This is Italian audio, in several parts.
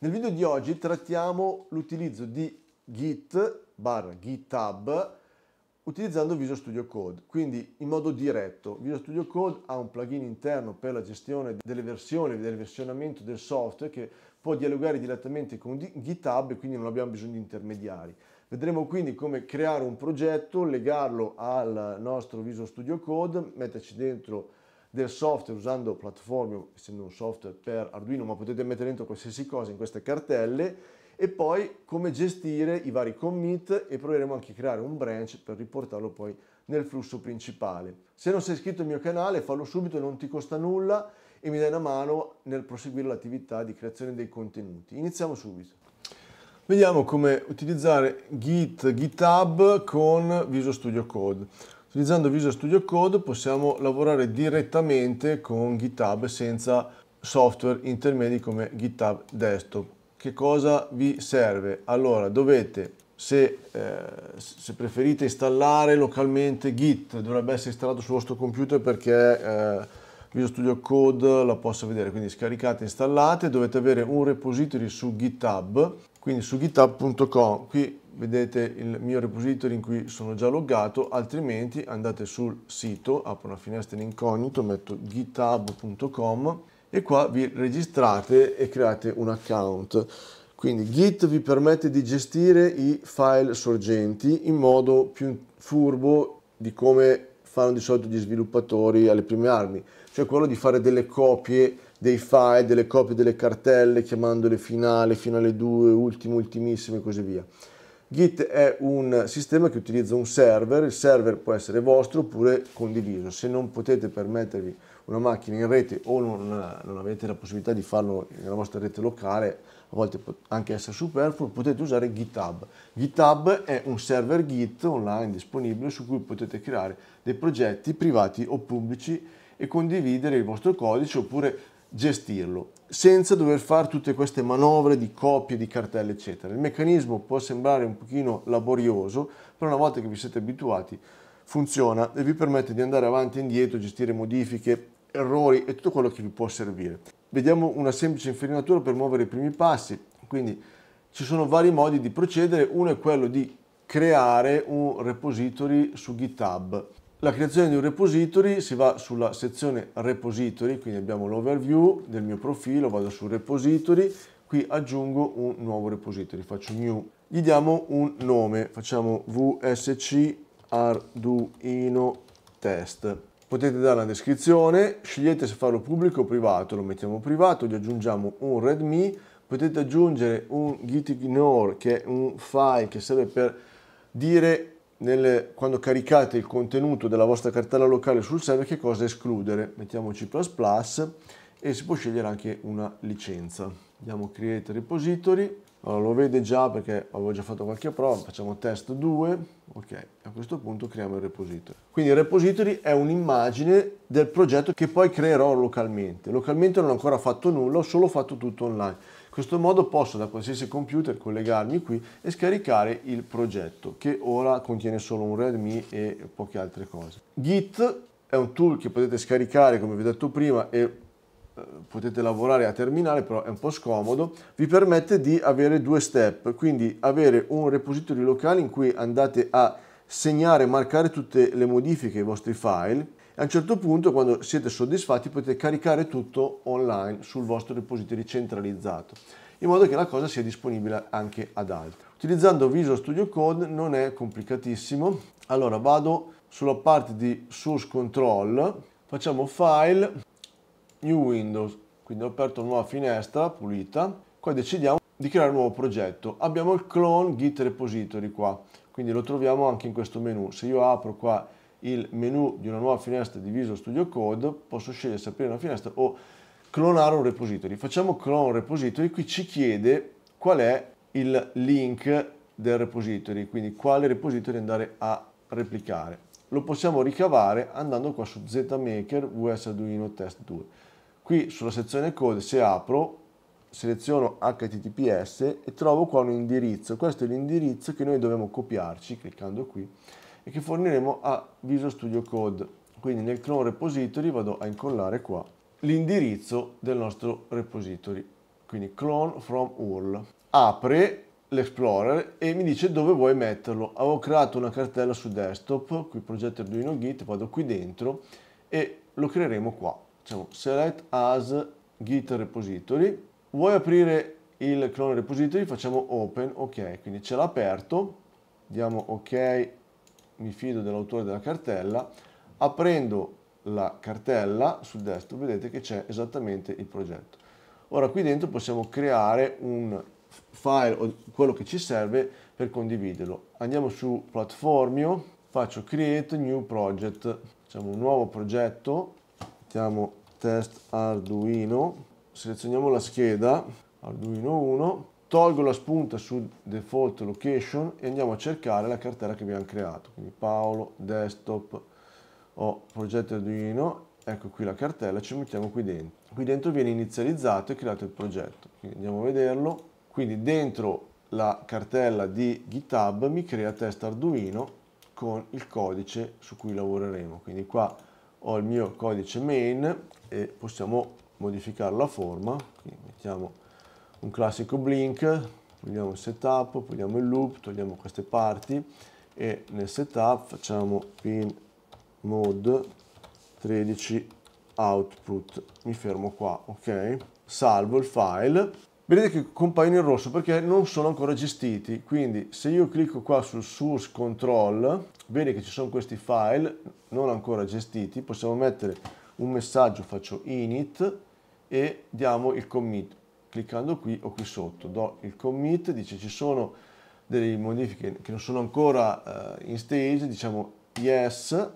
Nel video di oggi trattiamo l'utilizzo di Git barra GitHub utilizzando Visual Studio Code, quindi in modo diretto. Visual Studio Code ha un plugin interno per la gestione delle versioni, del versionamento del software che può dialogare direttamente con GitHub e quindi non abbiamo bisogno di intermediari. Vedremo quindi come creare un progetto, legarlo al nostro Visual Studio Code, metterci dentro del software usando platform, essendo un software per Arduino, ma potete mettere dentro qualsiasi cosa in queste cartelle e poi come gestire i vari commit e proveremo anche a creare un branch per riportarlo poi nel flusso principale. Se non sei iscritto al mio canale fallo subito, non ti costa nulla e mi dai una mano nel proseguire l'attività di creazione dei contenuti. Iniziamo subito. Vediamo come utilizzare Git, GitHub con Visual Studio Code. Utilizzando Visual Studio Code possiamo lavorare direttamente con GitHub senza software intermedi come GitHub Desktop. Che cosa vi serve? Allora dovete, se, eh, se preferite installare localmente Git, dovrebbe essere installato sul vostro computer perché eh, Visual Studio Code la possa vedere, quindi scaricate, installate, dovete avere un repository su GitHub, quindi su github.com. Qui vedete il mio repository in cui sono già loggato, altrimenti andate sul sito, apro una finestra in incognito, metto github.com e qua vi registrate e create un account. Quindi Git vi permette di gestire i file sorgenti in modo più furbo di come fanno di solito gli sviluppatori alle prime armi, cioè quello di fare delle copie dei file, delle copie delle cartelle chiamandole finale, finale 2, ultimo, ultimissimo e così via. Git è un sistema che utilizza un server, il server può essere vostro oppure condiviso. Se non potete permettervi una macchina in rete o non, non avete la possibilità di farlo nella vostra rete locale, a volte può anche essere superfluo, potete usare GitHub. GitHub è un server Git online disponibile su cui potete creare dei progetti privati o pubblici e condividere il vostro codice oppure gestirlo senza dover fare tutte queste manovre di copie, di cartelle, eccetera. Il meccanismo può sembrare un pochino laborioso, però una volta che vi siete abituati funziona e vi permette di andare avanti e indietro, gestire modifiche, errori e tutto quello che vi può servire. Vediamo una semplice inferinatura per muovere i primi passi, quindi ci sono vari modi di procedere, uno è quello di creare un repository su GitHub la creazione di un repository si va sulla sezione repository, quindi abbiamo l'overview del mio profilo, vado su repository, qui aggiungo un nuovo repository, faccio new, gli diamo un nome, facciamo vsc arduino test. Potete dare una descrizione, scegliete se farlo pubblico o privato, lo mettiamo privato, gli aggiungiamo un readme, potete aggiungere un gitignore che è un file che serve per dire nel, quando caricate il contenuto della vostra cartella locale sul server che cosa escludere. Mettiamo C++ e si può scegliere anche una licenza. Andiamo Create Repository. Allora, lo vede già perché avevo già fatto qualche prova, facciamo test 2, ok, a questo punto creiamo il repository. Quindi il repository è un'immagine del progetto che poi creerò localmente. Localmente non ho ancora fatto nulla, ho solo fatto tutto online in questo modo posso da qualsiasi computer collegarmi qui e scaricare il progetto che ora contiene solo un Redmi e poche altre cose. Git è un tool che potete scaricare come vi ho detto prima e eh, potete lavorare a terminale però è un po' scomodo vi permette di avere due step quindi avere un repository locale in cui andate a segnare marcare tutte le modifiche ai vostri file a un certo punto quando siete soddisfatti potete caricare tutto online sul vostro repository centralizzato in modo che la cosa sia disponibile anche ad altri. Utilizzando Visual Studio Code non è complicatissimo, allora vado sulla parte di source control, facciamo file, new windows, quindi ho aperto una nuova finestra pulita, poi decidiamo di creare un nuovo progetto. Abbiamo il clone git repository qua, quindi lo troviamo anche in questo menu. Se io apro qua il menu di una nuova finestra di Visual Studio Code, posso scegliere se aprire una finestra o clonare un repository. Facciamo clone repository, qui ci chiede qual è il link del repository, quindi quale repository andare a replicare. Lo possiamo ricavare andando qua su zmaker vs arduino test 2. Qui sulla sezione code se apro seleziono https e trovo qua un indirizzo, questo è l'indirizzo che noi dobbiamo copiarci cliccando qui e che forniremo a Visual Studio Code. Quindi nel clone repository vado a incollare qua l'indirizzo del nostro repository. Quindi clone from URL. Apre l'Explorer e mi dice dove vuoi metterlo. Avevo creato una cartella su desktop, qui progetto Arduino Git, vado qui dentro e lo creeremo qua. Facciamo select as git repository. Vuoi aprire il clone repository? Facciamo open, ok, quindi ce l'ha aperto. Diamo ok mi fido dell'autore della cartella, aprendo la cartella sul desktop vedete che c'è esattamente il progetto. Ora qui dentro possiamo creare un file o quello che ci serve per condividerlo. Andiamo su Platformio, faccio Create New Project, facciamo un nuovo progetto, mettiamo test Arduino, selezioniamo la scheda Arduino 1, tolgo la spunta su default location e andiamo a cercare la cartella che abbiamo creato quindi Paolo desktop o progetto Arduino ecco qui la cartella ci mettiamo qui dentro qui dentro viene inizializzato e creato il progetto quindi andiamo a vederlo quindi dentro la cartella di GitHub mi crea test Arduino con il codice su cui lavoreremo quindi qua ho il mio codice main e possiamo modificare la forma quindi mettiamo un classico blink, togliamo il setup, togliamo il loop, togliamo queste parti e nel setup facciamo pin mode 13 output. Mi fermo qua, ok? Salvo il file. Vedete che compaiono in rosso perché non sono ancora gestiti, quindi se io clicco qua sul source control, vedi che ci sono questi file non ancora gestiti, possiamo mettere un messaggio, faccio init e diamo il commit cliccando qui o qui sotto, do il commit, dice ci sono delle modifiche che non sono ancora uh, in stage, diciamo yes,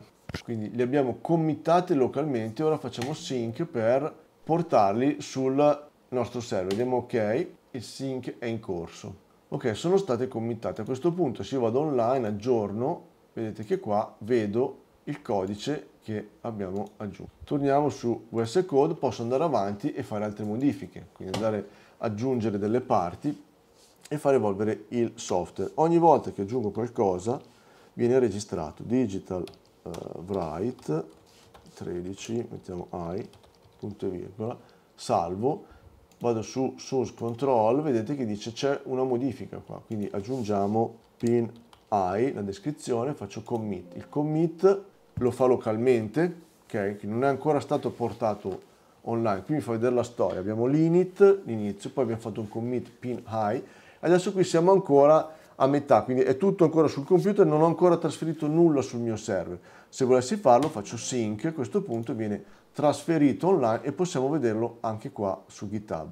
quindi le abbiamo committate localmente, ora facciamo sync per portarli sul nostro server, vediamo ok, il sync è in corso. Ok, sono state committate, a questo punto se io vado online, aggiorno, vedete che qua vedo il codice che abbiamo aggiunto. Torniamo su VS Code, posso andare avanti e fare altre modifiche, quindi andare ad aggiungere delle parti e far evolvere il software. Ogni volta che aggiungo qualcosa viene registrato digital uh, write 13, mettiamo i, punto e virgola, salvo, vado su source control, vedete che dice c'è una modifica qua, quindi aggiungiamo pin i, la descrizione, faccio commit. Il commit lo fa localmente, okay, che non è ancora stato portato online. Qui mi fa vedere la storia, abbiamo l'init, l'inizio, poi abbiamo fatto un commit pin high, adesso qui siamo ancora a metà, quindi è tutto ancora sul computer, non ho ancora trasferito nulla sul mio server. Se volessi farlo faccio sync, a questo punto viene trasferito online e possiamo vederlo anche qua su GitHub.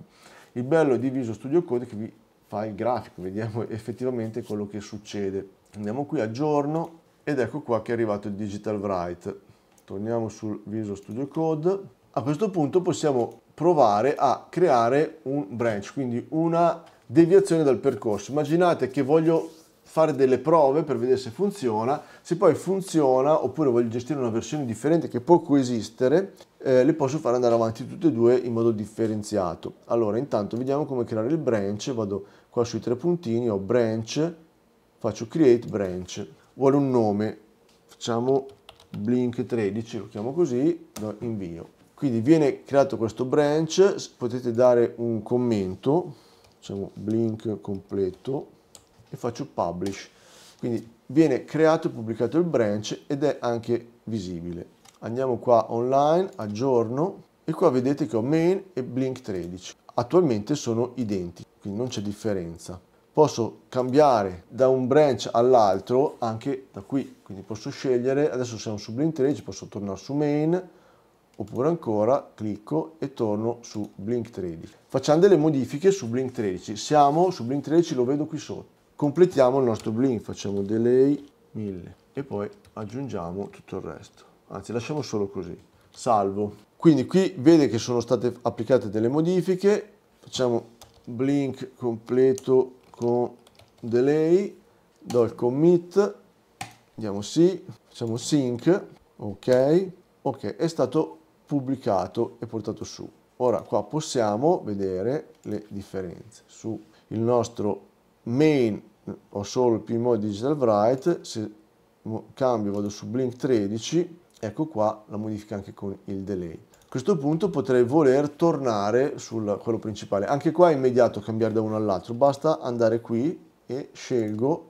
Il bello è di Visual Studio Code che vi fa il grafico, vediamo effettivamente quello che succede. Andiamo qui, aggiorno, ed ecco qua che è arrivato il digital write torniamo sul Visual Studio Code a questo punto possiamo provare a creare un branch quindi una deviazione dal percorso immaginate che voglio fare delle prove per vedere se funziona, se poi funziona oppure voglio gestire una versione differente che può coesistere, eh, le posso fare andare avanti tutte e due in modo differenziato. Allora intanto vediamo come creare il branch, vado qua sui tre puntini, ho branch, faccio create branch vuole un nome, facciamo blink13, lo chiamo così, do invio. Quindi viene creato questo branch, potete dare un commento, facciamo blink completo e faccio publish. Quindi viene creato e pubblicato il branch ed è anche visibile. Andiamo qua online, aggiorno e qua vedete che ho main e blink13. Attualmente sono identici, quindi non c'è differenza posso cambiare da un branch all'altro anche da qui, quindi posso scegliere, adesso se è un sublinterage posso tornare su main, oppure ancora clicco e torno su Blink 13. Facciamo delle modifiche su Blink 13, siamo su Blink 13, lo vedo qui sotto. Completiamo il nostro Blink, facciamo delay 1000 e poi aggiungiamo tutto il resto, anzi lasciamo solo così, salvo. Quindi qui vede che sono state applicate delle modifiche, facciamo Blink completo con delay, do il commit, diamo sì, facciamo sync, ok, ok, è stato pubblicato e portato su. Ora qua possiamo vedere le differenze. Sul nostro main ho solo il PMO Digital Write, se cambio vado su Blink 13, ecco qua la modifica anche con il delay questo punto potrei voler tornare su quello principale. Anche qua è immediato cambiare da uno all'altro, basta andare qui e scelgo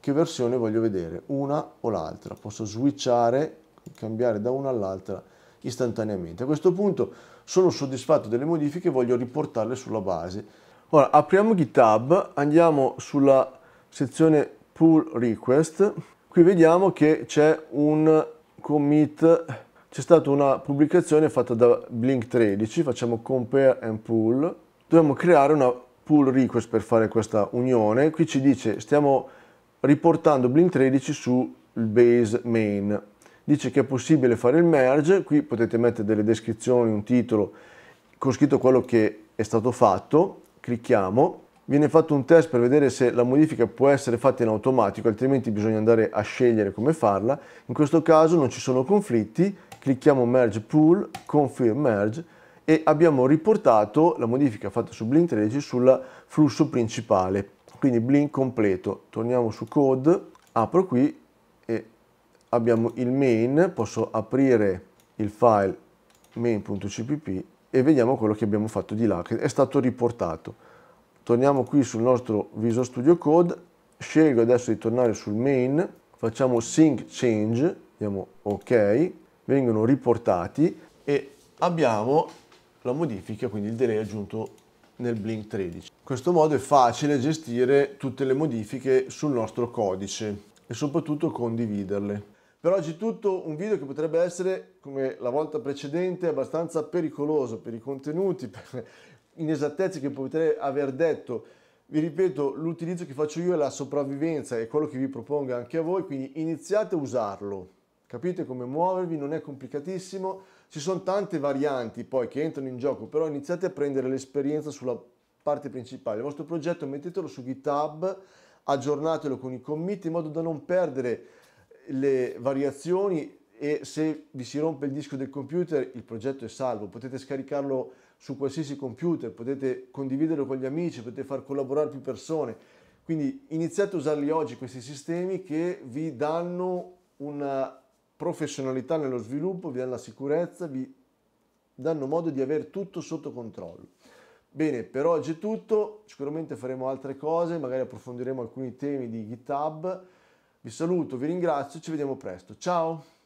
che versione voglio vedere, una o l'altra. Posso switchare, cambiare da una all'altra istantaneamente. A questo punto sono soddisfatto delle modifiche e voglio riportarle sulla base. Ora apriamo GitHub, andiamo sulla sezione pull request. Qui vediamo che c'è un commit c'è stata una pubblicazione fatta da Blink13, facciamo compare and pull, dobbiamo creare una pull request per fare questa unione, qui ci dice stiamo riportando Blink13 sul base main, dice che è possibile fare il merge, qui potete mettere delle descrizioni, un titolo, con scritto quello che è stato fatto, clicchiamo, viene fatto un test per vedere se la modifica può essere fatta in automatico, altrimenti bisogna andare a scegliere come farla, in questo caso non ci sono conflitti, clicchiamo merge pool, confirm merge e abbiamo riportato la modifica fatta su Blink 13 sul flusso principale, quindi Blink completo. Torniamo su code, apro qui e abbiamo il main, posso aprire il file main.cpp e vediamo quello che abbiamo fatto di là, che è stato riportato. Torniamo qui sul nostro Visual Studio Code, scelgo adesso di tornare sul main, facciamo sync change, diamo ok, vengono riportati e abbiamo la modifica, quindi il delay aggiunto nel Blink 13. In questo modo è facile gestire tutte le modifiche sul nostro codice e soprattutto condividerle. Per oggi è tutto, un video che potrebbe essere, come la volta precedente, abbastanza pericoloso per i contenuti, per inesattezze che potrei aver detto. Vi ripeto, l'utilizzo che faccio io è la sopravvivenza, è quello che vi propongo anche a voi, quindi iniziate a usarlo capite come muovervi, non è complicatissimo, ci sono tante varianti poi che entrano in gioco, però iniziate a prendere l'esperienza sulla parte principale, il vostro progetto mettetelo su GitHub, aggiornatelo con i commit in modo da non perdere le variazioni e se vi si rompe il disco del computer il progetto è salvo, potete scaricarlo su qualsiasi computer, potete condividerlo con gli amici, potete far collaborare più persone. Quindi iniziate a usarli oggi questi sistemi che vi danno una professionalità nello sviluppo, vi danno la sicurezza, vi danno modo di avere tutto sotto controllo. Bene, per oggi è tutto, sicuramente faremo altre cose, magari approfondiremo alcuni temi di GitHub. Vi saluto, vi ringrazio, ci vediamo presto. Ciao!